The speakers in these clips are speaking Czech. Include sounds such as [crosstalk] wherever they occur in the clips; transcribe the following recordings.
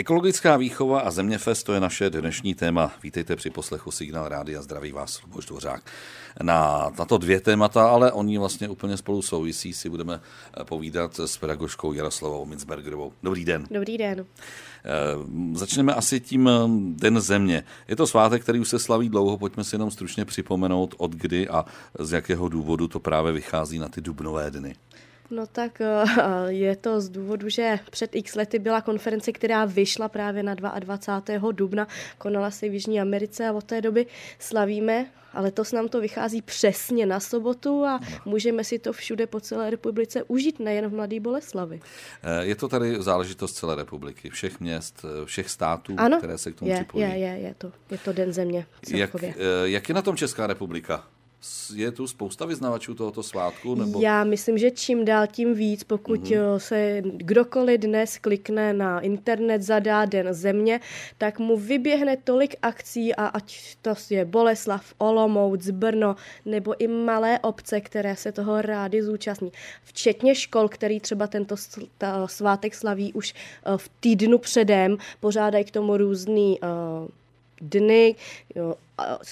Ekologická výchova a zeměfest, to je naše dnešní téma. Vítejte při poslechu Signál Rády a zdraví vás, Luboš Dvořák. Na tato dvě témata, ale oni vlastně úplně spolu souvisí, si budeme eh, povídat s pedagoškou Jaroslavou Mitzbergerovou. Dobrý den. Dobrý den. Eh, začneme asi tím eh, Den země. Je to svátek, který už se slaví dlouho, pojďme si jenom stručně připomenout, od kdy a z jakého důvodu to právě vychází na ty dubnové dny. No tak eh, je to z důvodu, že před x lety byla konference, která vyšla právě na 22. dubna, konala se v Jižní Americe a od té doby slavíme Ale to s nám to vychází přesně na sobotu a můžeme si to všude po celé republice užít, nejen v Mladé Boleslavi. Eh, je to tady záležitost celé republiky, všech měst, eh, všech států, ano, které se k tomu je, připojí. Je, je, je to, je to den země. Jak, jak je na tom Česká republika? je tu spousta vyznavačů tohoto svátku? Nebo... Já myslím, že čím dál tím víc, pokud mm-hmm. se kdokoliv dnes klikne na internet, zadá Den země, tak mu vyběhne tolik akcí a ať to je Boleslav, Olomouc, Brno nebo i malé obce, které se toho rádi zúčastní. Včetně škol, který třeba tento svátek slaví už eh, v týdnu předem, pořádají k tomu různý eh, dny, jo,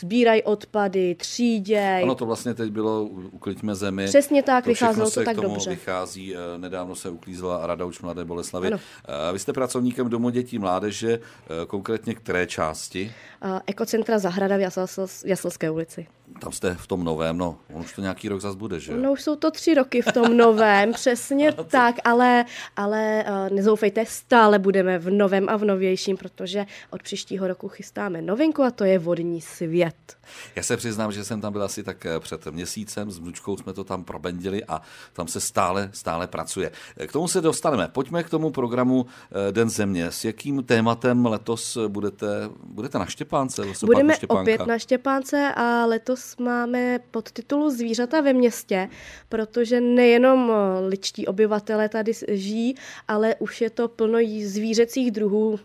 sbírají odpady, tříděj. Ano, to vlastně teď bylo Uklidíme zemi. Přesně tak, to vycházelo to tak dobře. vychází, eh, nedávno se uklízela Rada už Mladé Boleslavy. Ano. Eh, vy jste pracovníkem Domu dětí mládeže, eh, konkrétně které části? Ekocentra Zahrada v Jaselské ulici. Tam jste v tom novém, no, on už to nějaký rok zase bude, že? No už jsou to tři roky v tom novém, [laughs] přesně ano, tak, ale, ale nezoufejte, stále budeme v novém a v novějším, protože od příštího roku chystáme novinku a to je vodní asi věd. Já se přiznám, že jsem tam byl asi tak eh, před měsícem, s vnučkou jsme to tam probendili a tam se stále, stále pracuje. K tomu se dostaneme. Pojďme k tomu programu eh, Den země. S jakým tématem letos budete, budete na Štěpánce? Budeme opět na Štěpánce a letos máme podtitulu Zvířata ve městě, protože nejenom eh, ličtí obyvatele tady žijí, ale už je to plno zvířecích druhů,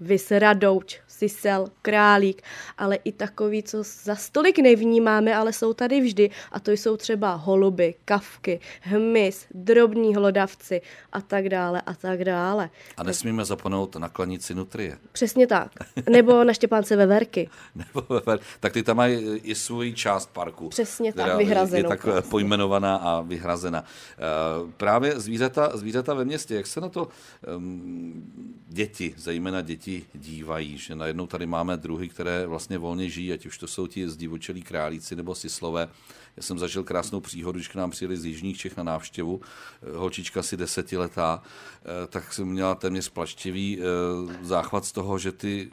vysera douč sisel, králík, ale i takový, co za stolik nevnímáme, ale jsou tady vždy. A to jsou třeba holuby, kavky, hmyz, drobní hlodavci a tak dále a tak dále. A nesmíme zapomenout na klanici nutrie. Přesně tak. Nebo na Štěpánce veverky. [laughs] Nebo vever... Tak ty tam mají i svůj část parku. Přesně tak, vyhrazenou. Je tak vlastně. pojmenovaná a vyhrazena. Eh, právě zvířata, zvířata ve městě, jak se na to ehm, děti, zejména děti dívají, že na najednou tady máme druhy, které vlastně volně žijí, ať už to jsou ti zdivočelí králíci nebo sislové. Já jsem zažil krásnou příhodu, když k nám přijeli z Jižních Čech na návštěvu, eh, holčička si desetiletá, eh, tak jsem měla téměř plaštivý eh, záchvat z toho, že ty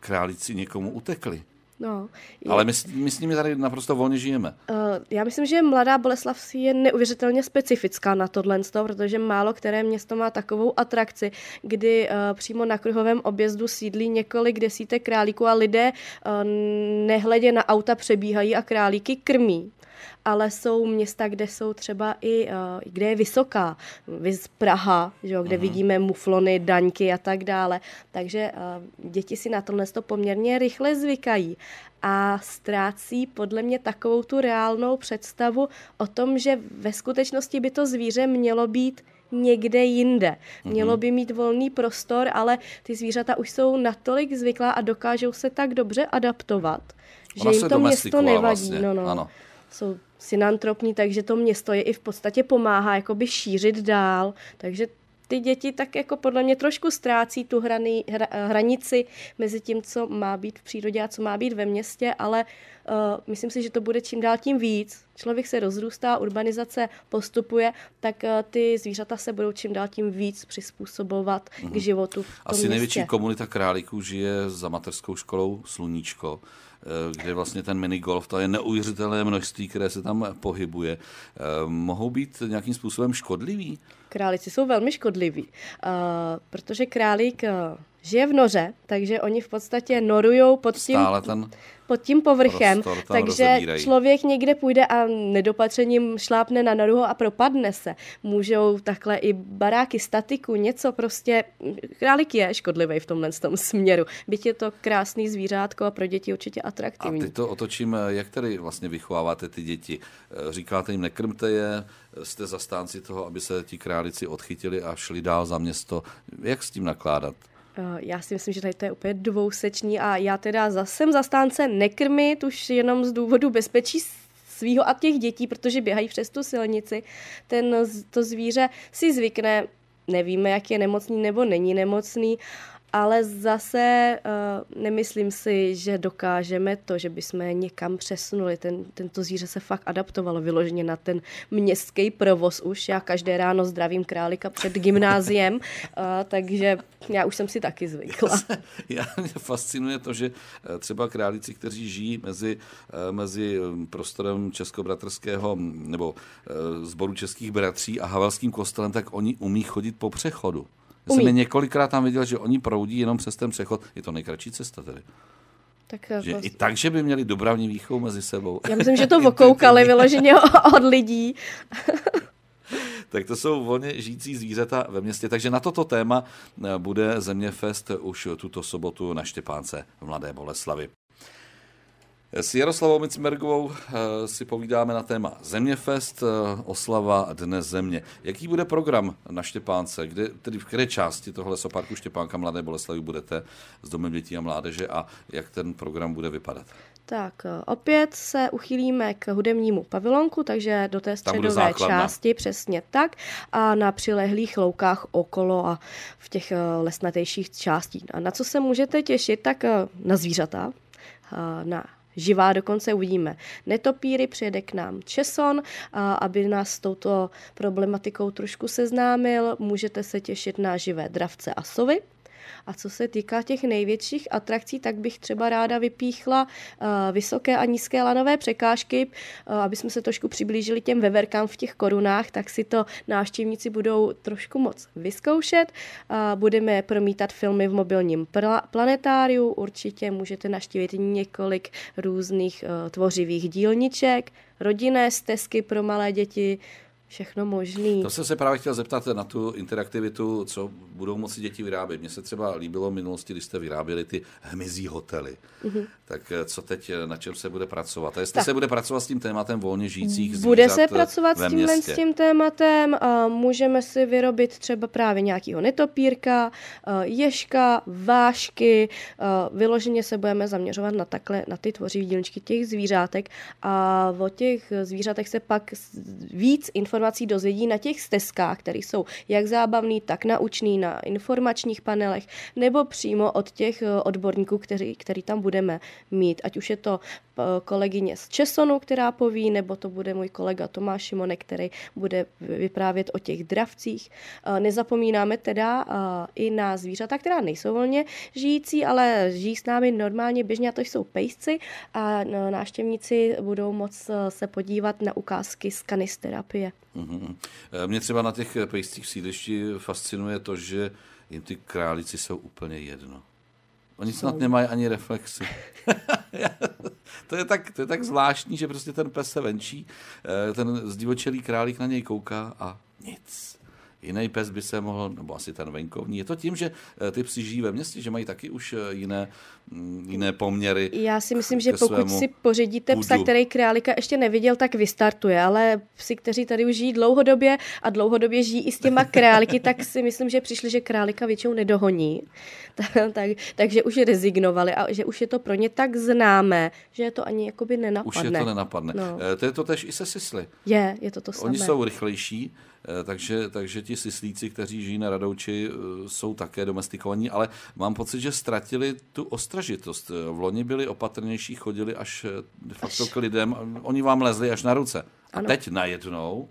králíci někomu utekli. No, je... Ale my, my s nimi tady naprosto volně žijeme. Uh, já myslím, že mladá Boleslav je neuvěřitelně specifická na tohle, protože málo které město má takovou atrakci, kdy uh, přímo na kruhovém objezdu sídlí několik desítek králíků a lidé uh, nehledě na auta přebíhají a králíky krmí ale jsou města, kde jsou třeba i, eh, kde je vysoká, viz Praha, že jo, kde uh-huh. vidíme muflony, daňky a tak dále. Takže eh, děti si na tohle to poměrně rychle zvykají a ztrácí podle mě takovou tu reálnou představu o tom, že ve skutečnosti by to zvíře mělo být někde jinde. Mhm. Mělo by mít volný prostor, ale ty zvířata už jsou natolik zvyklá a dokážou se tak dobře adaptovat, Ona že jim to město nevadí. Vlastně. No, no. Ano jsou synantropní, takže to město je i v podstatě pomáhá jakoby šířit dál, takže ty děti tak jako podle mě trošku ztrácí tu hrany, hra, hranici mezi tím, co má být v přírodě a co má být ve městě, ale uh, myslím si, že to bude čím dál tím víc. Člověk se rozrůstá, urbanizace postupuje, tak uh, ty zvířata se budou čím dál tím víc přizpůsobovat mm-hmm. k mhm. životu. V tom Asi městě. největší komunita králíků žije za materskou školou Sluníčko Eh, kde vlastně ten minigolf, to je neuvěřitelné množství, které se tam pohybuje, eh, mohou být nějakým způsobem škodlivý? Králíci jsou velmi škodliví, eh, protože králík žije v noře, takže oni v podstatě norujou pod tím, Stále ten pod tím povrchem, takže rozebírají. člověk někde půjde a nedopatřením šlápne na noru a propadne se. Můžou takhle i baráky, statiku, něco prostě. králik je škodlivý v tomhle tom směru. Byť je to krásný zvířátko a pro děti určitě atraktivní. A teď to otočím, jak tady vlastně vychováváte ty děti? Říkáte jim, nekrmte je, jste zastánci toho, aby se ti králici odchytili a šli dál za město. Jak s tím nakládat? Eh, já si myslím, že tady to je úplně dvouseční a já teda jsem zastánce nekrmit už jenom z důvodu bezpečí svýho a těch dětí, protože běhají přes tu silnici. Ten, to zvíře si zvykne, nevíme, jak je nemocný nebo není nemocný ale zase uh, nemyslím si, že dokážeme to, že bychom někam přesunuli. Ten, tento zvíře se fakt adaptovalo vyloženě na ten městský provoz už. Já každé ráno zdravím králika před gymnáziem, uh, [laughs] takže já už jsem si taky zvykla. Já, mě fascinuje to, že eh, třeba králíci, kteří žijí mezi, mezi hm, prostorem českobratrského hm, nebo sboru českých bratří a havelským kostelem, tak oni umí chodit po přechodu. Já jsem je několikrát tam viděl, že oni proudí jenom přes ten přechod. Je to nejkratší cesta tedy. Tak eh, že to... I prostě- tak, že by měli dopravní výchovu mezi sebou. Já myslím, že to [laughs] okoukali vyloženě od lidí. [laughs] tak to jsou volně žijící zvířata ve městě. Takže na toto téma eh, bude Zeměfest už tuto sobotu na Štěpánce v Mladé Boleslavi. S Jaroslavou Micmergovou eh, si povídáme na téma Zeměfest, eh, oslava Dne země. Jaký bude program na Štěpánce? Kde, tedy v které části tohle soparku Štěpánka Mladé Boleslavy budete s Domem dětí a mládeže a jak ten program bude vypadat? Tak eh, opět se uchýlíme k hudebnímu pavilonku, takže do té středové části, přesně tak, a na přilehlých loukách okolo a v těch lesnatejších částí. A na co se můžete těšit, tak na zvířata, na živá, dokonce uvidíme. Netopíry přijede k nám Česon, aby nás s touto problematikou trošku seznámil. Můžete se těšit na živé dravce a sovy. A co se týká těch největších atrakcí, tak bych třeba ráda vypíchla eh, vysoké a nízké lanové překážky, eh, aby jsme se trošku přiblížili těm veverkám v těch korunách, tak si to návštěvníci budou trošku moc vyzkoušet. Eh, budeme promítat filmy v mobilním planetáriu, určitě můžete naštívit několik různých tvořivých dílniček, rodinné stezky pro malé děti, všechno možný. To jsem se právě chtěl zeptat na tu interaktivitu, co budou moci děti vyrábět. Mně se třeba líbilo v minulosti, když jste vyráběli ty hmyzí hotely. Mm-hmm. Tak eh, co teď, eh, na čem se bude pracovat? A jestli tak. se bude pracovat s tím tématem volně žijících zvířat, Bude se eh, pracovat s tímhle s tím tématem. A můžeme si vyrobit třeba právě nějakého netopírka, ješka, vášky. Vyloženě se budeme zaměřovat na takhle, na ty tvořivé dílničky těch zvířátek a o těch zvířatech se pak víc informací informací dozvědí na těch stezkách, které jsou jak zábavný, tak naučný na informačních panelech, nebo přímo od těch eh, odborníků, který, který tam budeme mít. Ať už je to Eh, kolegyně z Česonu, která poví, nebo to bude můj kolega Tomáš Šimonek, který bude vyprávět o těch dravcích. Eh, nezapomínáme teda eh, i na zvířata, která nejsou volně žijící, ale žijí s námi normálně běžně, a to jsou pejsci a náštěvníci budou moc se podívat na ukázky z kanisterapie. Mm-hmm. Mě třeba na těch pejstích sídlišti fascinuje to, že jim ty králici jsou úplně jedno. Oni snad nemají ani reflexy. [laughs] to, je tak, to je tak zvláštní, že prostě ten pes se venčí, eh, ten zdivočelý králík na něj kouká a nic jiný pes by se mohl, nebo asi ten venkovní. Je to tím, že eh, ty psi žijí ve městě, že mají taky už eh, jiné, mm, jiné poměry. Já si myslím, že pokud si pořídíte půdu. psa, který králika ještě neviděl, tak vystartuje, ale psi, kteří tady už žijí dlouhodobě a dlouhodobě žijí i s těma [laughs] králiky, tak si myslím, že přišli, že králika většinou nedohoní. [laughs] tak, tak, takže už rezignovali a že už je to pro ně tak známé, že je to ani jakoby nenapadne. Už je to nenapadne. No. Eh, to je to tež i se sisly. Je, je to to samé. Oni jsou rychlejší, Eh, takže, takže ti sislíci, kteří žijí na Radouči, eh, jsou také domestikovaní, ale mám pocit, že ztratili tu ostražitost. Eh, v loni byli opatrnější, chodili až de facto k lidem, oni vám lezli až na ruce. A ano. teď najednou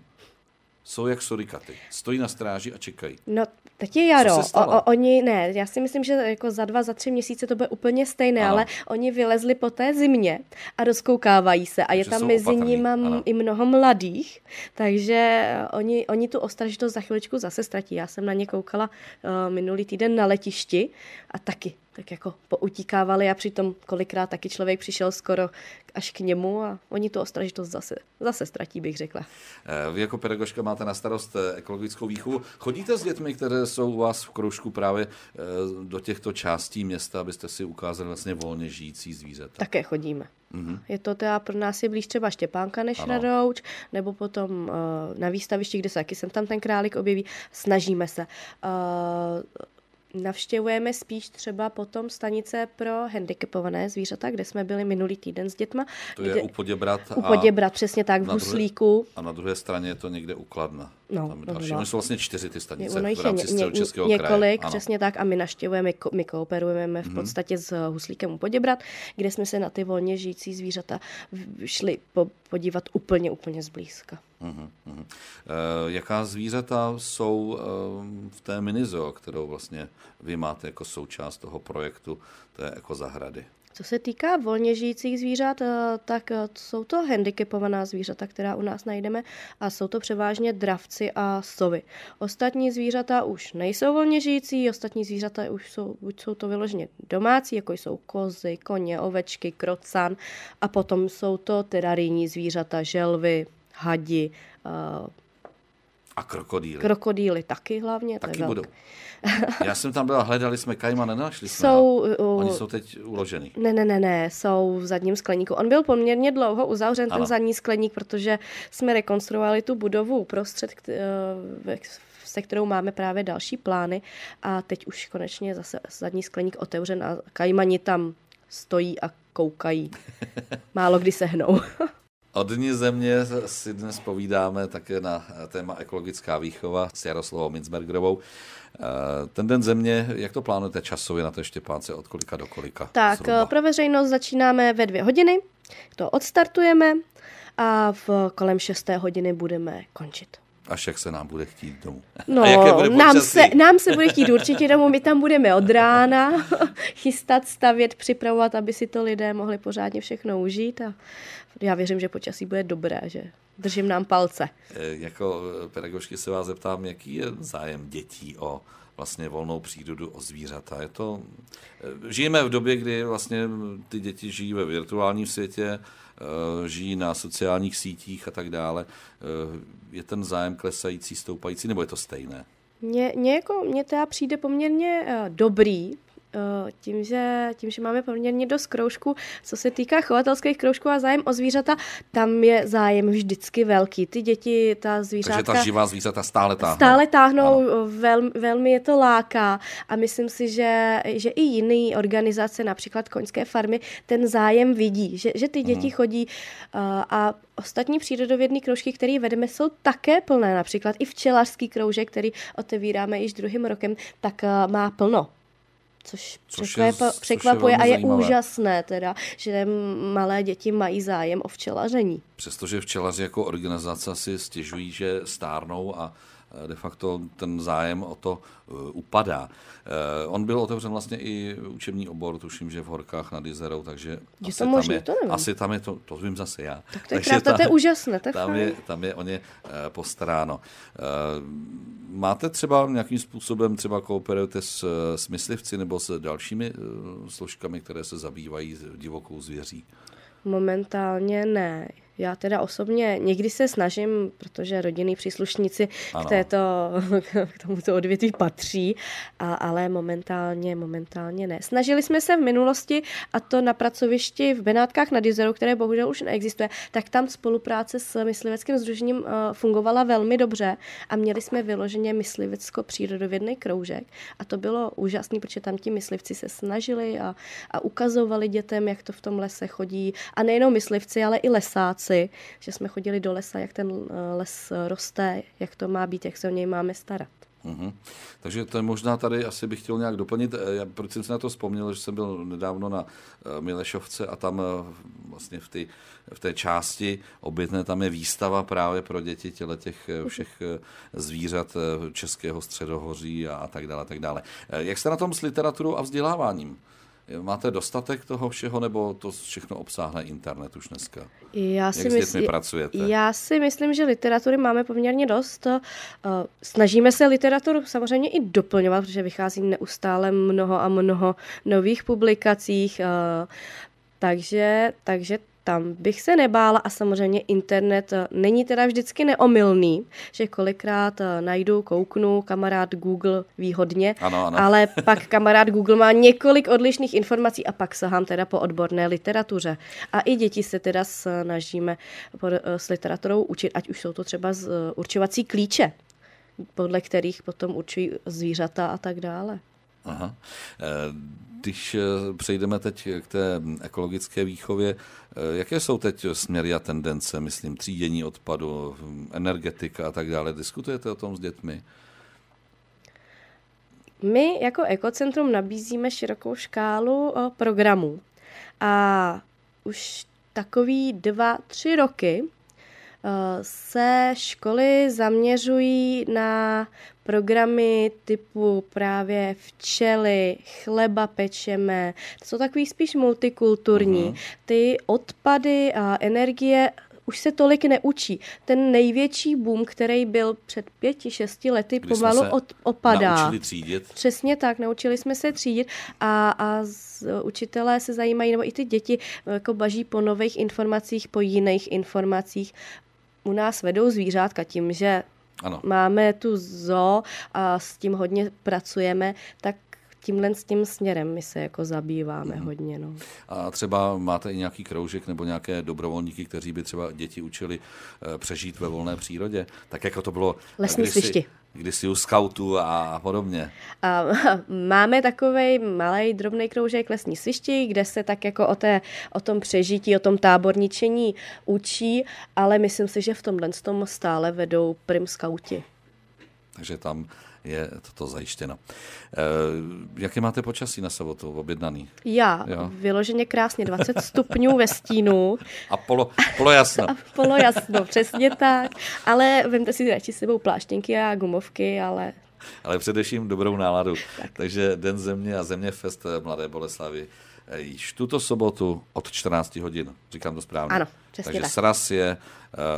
jsou jak surikaty. Stojí na stráži a čekají. No, teď je jaro. O, o, oni, ne, já si myslím, že jako za dva, za tři měsíce to bude úplně stejné, ano. ale oni vylezli po té zimě a rozkoukávají se. A takže je tam mezi nimi i mnoho mladých, takže eh, oni, oni tu ostražitost za chviličku zase ztratí. Já jsem na ně koukala uh, minulý týden na letišti a taky tak jako poutíkávali a přitom kolikrát taky člověk přišel skoro až k němu a oni tu ostražitost zase, zase ztratí, bych řekla. Eh, vy jako pedagožka máte na starost eh, ekologickou výchovu. Chodíte s dětmi, které jsou u vás v kroužku právě eh, do těchto částí města, abyste si ukázali vlastně volně žijící zvířata? Také chodíme. Mm-hmm. Je to teda pro nás je blíž třeba Štěpánka než ano. Radouč, nebo potom uh, na výstavišti, kde se taky jsem tam ten králík objeví, snažíme se. Uh, navštěvujeme spíš třeba potom stanice pro handicapované zvířata, kde jsme byli minulý týden s dětma. To je u Poděbrat. U Poděbrat, přesně tak, v Huslíku. A na druhé straně je to někde ukladna. No, Tam no, další. No, no. jsou vlastně čtyři ty stanice ono v rámci ně, ně, ně, několik, kraje. přesně tak, a my navštěvujeme, my kooperujeme v mhm. podstatě hmm. s Huslíkem u Poděbrat, kde jsme se na ty volně žijící zvířata šli po, podívat úplně, úplně zblízka. Uh-huh, uh-huh. E, jaká zvířata jsou e, v té minizo, kterou vlastně vy máte jako součást toho projektu té ekozahrady? Co se týká volně žijících zvířat, eh, tak jsou to handicapovaná zvířata, která u nás najdeme a jsou to převážně dravci a sovy. Ostatní zvířata už nejsou volně žijící, ostatní zvířata už jsou, buď jsou to vyloženě domácí, jako jsou kozy, koně, ovečky, krocan a potom jsou to terarijní zvířata, želvy, hadi, eh, a krokodýly. Krokodýly taky hlavně. Taky budou. Já jsem tam byla, hledali jsme kajma, nenašli jsme jsou, ho. Eh, Oni jsou teď uložený. Ne, ne, ne, ne, jsou v zadním skleníku. On byl poměrně dlouho uzavřen, ano. ten zadní skleník, protože jsme rekonstruovali tu budovu uprostřed, eh, se kterou máme právě další plány a teď už konečně zase zadní skleník otevřen a kajmani tam stojí a koukají. [laughs] Málo kdy se hnou. O dni země si dnes povídáme také na téma ekologická výchova s Jaroslavou Mincbergerovou. Eh, ten den země, jak to plánujete časově na té Štěpánce, od kolika do kolika? Tak, zhruba? Eh, pro veřejnost začínáme ve dvě hodiny, to odstartujeme a v kolem šesté hodiny budeme končit až jak se nám bude chtít domů. No, bude nám, se, nám se bude chtít určitě domů, my tam budeme od rána [laughs] chystat, stavět, připravovat, aby si to lidé mohli pořádně všechno užít a já věřím, že počasí bude dobré, že držím nám palce. Eh, jako eh, pedagožky se vás zeptám, jaký je zájem dětí o vlastně volnou přírodu, o zvířata. Je to, eh, žijeme v době, kdy vlastně ty děti žijí ve virtuálním světě, Eh, žijí na sociálních sítích a tak dále. Eh, je ten zájem klesající, stoupající, nebo je to stejné? Mně, jako, přijde poměrně eh, dobrý, Eh, tím, že, tím, že máme poměrně dost kroužků, co se týká chovatelských kroužků a zájem o zvířata, tam je zájem vždycky velký. Ty děti, ta zvířata... Takže ta živá zvířata stále táhnou. Stále táhnou, eh, vel, velmi je to láká a myslím si, že, že i jiný organizace, například koňské farmy, ten zájem vidí, že, že ty děti hmm. chodí eh, a ostatní přírodovědní kroužky, které vedeme, jsou také plné. Například i včelařský kroužek, který otevíráme již druhým rokem, tak má plno což, což je, překvapuje což je a je zajímavé. úžasné teda, že malé děti mají zájem o včelaření. Přestože včelaři jako organizace si stěžují, že stárnou a de facto ten zájem o to eh, upadá. Eh, on byl otevřen vlastně i učební obor, tuším, že v Horkách nad Jizerou, takže je asi, to tam možný, je, to nevím. asi tam je, to, to vím zase já. Tak to je, takže krát, tam, to je úžasné, to je tam, je, tam je o ně eh, postaráno. Máte třeba nějakým způsobem, třeba kooperujete s, s myslivci nebo s dalšími složkami, které se zabývají divokou zvěří? Momentálně ne. Já teda osobně někdy se snažím, protože rodinní příslušníci k, této, [laughs] k tomuto odvětví patří, a, ale momentálně, momentálně ne. Snažili jsme se v minulosti, a to na pracovišti v Benátkách na Dizeru, které bohužel už neexistuje, tak tam spolupráce s mysliveckým združením eh, fungovala velmi dobře a měli jsme vyloženě myslivecko-přírodovědný kroužek a to bylo úžasné, protože tam ti myslivci se snažili a, a ukazovali dětem, jak to v tom lese chodí a nejenom myslivci, ale i lesáci lesy, že jsme chodili do lesa, jak ten eh, les roste, jak to má být, jak se o něj máme starat. Uhum. Takže to je možná tady asi bych chtěl nějak doplnit. Eh, já, proč jsem se na to vzpomněl, že jsem byl nedávno na eh, Milešovce a tam vlastně v, ty, v té části obytné tam je výstava právě pro děti těle těch mhm. všech zvířat Českého středohoří a, a tak dále, tak dále. Jak jste na tom s literaturou a vzděláváním? Máte dostatek toho všeho, nebo to všechno obsáhne internet už dneska? Já si Jak myslím, s dětmi pracujete? Já si myslím, že literatury máme poměrně dost. Eh, snažíme se literaturu samozřejmě i doplňovat, protože vychází neustále mnoho a mnoho nových publikacích. Eh, takže, takže tam bych se nebála a samozřejmě internet eh, není teda vždycky neomylný, že kolikrát eh, najdu, kouknu, kamarád Google výhodně, ano, ano. ale pak kamarád Google má několik odlišných informací a pak sahám teda po odborné literatuře. A i děti se teda snažíme eh, s literaturou učit, ať už jsou to třeba z určovací klíče, podle kterých potom určují zvířata a tak dále. Aha. Eh, když eh, přejdeme teď k té ekologické výchově, eh, jaké jsou teď směry a tendence, myslím, třídění odpadu, energetika a tak dále? Diskutujete o tom s dětmi? My jako ekocentrum nabízíme širokou škálu programů a už takový dva, tři roky se školy zaměřují na programy typu právě včely, chleba pečeme, jsou takový spíš multikulturní. Uhum. Ty odpady a energie už se tolik neučí. Ten největší boom, který byl před pěti, šesti lety, Kdy pomalu jsme se od, opadá. Naučili třídit. Přesně tak, naučili jsme se třídit a, a z, učitelé se zajímají, nebo i ty děti jako baží po nových informacích, po jiných informacích u nás vedou zvířátka tím, že ano. máme tu zoo a s tím hodně pracujeme, tak tímhle s tím směrem my se jako zabýváme mm. hodně. No. A třeba máte i nějaký kroužek nebo nějaké dobrovolníky, kteří by třeba děti učili eh, přežít ve volné přírodě? Tak jako to bylo... Lesní kdysi, svišti kdysi u skautů a podobně. A [laughs] máme takový malý drobný kroužek lesní svišti, kde se tak jako o, té, o tom přežití, o tom táborničení učí, ale myslím si, že v tomhle tom stále vedou prim skauti. Takže tam je toto zajištěno. Eh, jaké máte počasí na sobotu objednaný? Já, jo? vyloženě krásně 20 stupňů ve stínu. A polo, polojasno. A polojasno, přesně tak. Ale vemte si radši s sebou pláštěnky a gumovky, ale ale především dobrou náladu. Tak. Takže Den země a Země Fest eh, Mladé Boleslavy eh, již tuto sobotu od 14 hodin. Říkám to správně. Ano, přesně Takže tak. sraz je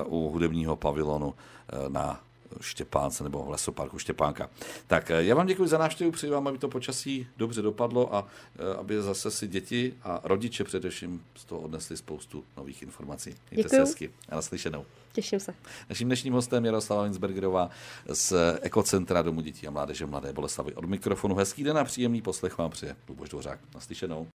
u hudebního pavilonu na Štěpánce nebo v lesoparku Štěpánka. Tak eh, já vám děkuji za návštěvu, přeji vám, aby to počasí dobře dopadlo a eh, aby zase si děti a rodiče především z toho odnesli spoustu nových informací. Mějte se hezky a naslyšenou. Těším se. Naším dnešním hostem je Jaroslava Winsbergerová z Ekocentra Domu dětí a mládeže Mladé Boleslavy. Od mikrofonu hezký den a příjemný poslech vám přeje Luboš Dvořák. Naslyšenou.